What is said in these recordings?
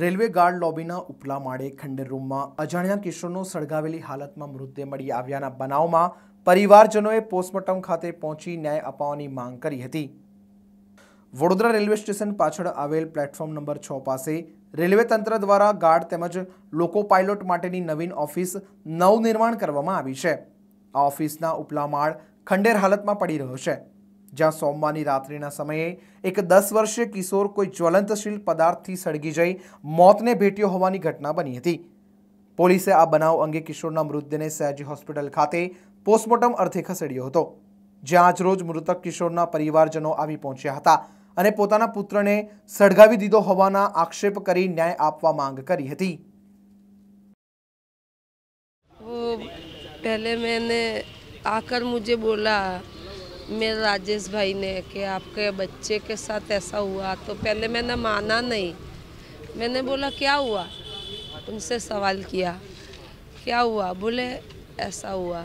railway guard લોબીના ઉપલા માળે ખંડેર રૂમમાં અજાણ્યા કિશોરનો સળગાવેલી હાલતમાં મૃતદેહ મળી આવ્યાના બનાવમાં પરિવારજનોએ પોસ્ટમોર્ટમ ખાતે પહોંચી ન્યાય અપાવવાની માંગ કરી હતી વડોદરા રેલવે સ્ટેશન પાછળ આવેલ પ્લેટફોર્મ નંબર છ પાસે રેલવે તંત્ર દ્વારા ગાર્ડ તેમજ લોકો પાયલોટ માટેની નવીન ઓફિસ નવનિર્માણ કરવામાં આવી છે આ ઓફિસના ઉપલા માળ ખંડેર હાલતમાં પડી રહ્યો છે જ્યાં સોમવારની રાત્રિના સમયે એક દસ વર્ષીય કિશોર કોઈ જ્વલંતશીલ પદાર્થથી સળગી જઈ મોતને ભેટ્યો હોવાની ઘટના બની હતી પોલીસે આ બનાવ અંગે કિશોરના મૃતદેહને સયાજી હોસ્પિટલ ખાતે પોસ્ટમોર્ટમ અર્થે ખસેડ્યો હતો જ્યાં આજરોજ મૃતક કિશોરના પરિવારજનો આવી પહોંચ્યા હતા અને પોતાના પુત્રને સળગાવી દીધો હોવાના આક્ષેપ કરી ન્યાય આપવા માંગ કરી હતી वो पहले આકર મુજબ બોલા मेरे राजेश भाई ने कि आपके बच्चे के साथ ऐसा हुआ तो पहले मैंने माना नहीं मैंने बोला क्या हुआ उनसे सवाल किया क्या हुआ बोले ऐसा हुआ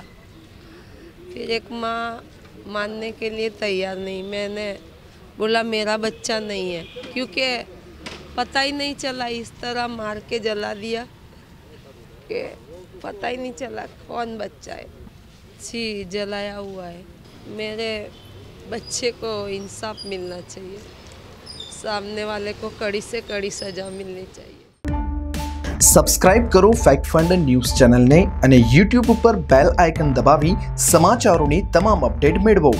फिर एक माँ मानने के लिए तैयार नहीं मैंने बोला मेरा बच्चा नहीं है क्योंकि पता ही नहीं चला इस तरह मार के जला दिया कि पता ही नहीं चला कौन बच्चा है जी जलाया हुआ है मेरे बच्चे को इंसाफ मिलना चाहिए सामने वाले को कड़ी से कड़ी सजा मिलनी चाहिए સબસ્ક્રાઇબ કરો ફેક્ટ ફંડ ન્યૂઝ ચેનલને અને યુટ્યુબ ઉપર બેલ આઇકન દબાવી સમાચારોની તમામ અપડેટ મેળવો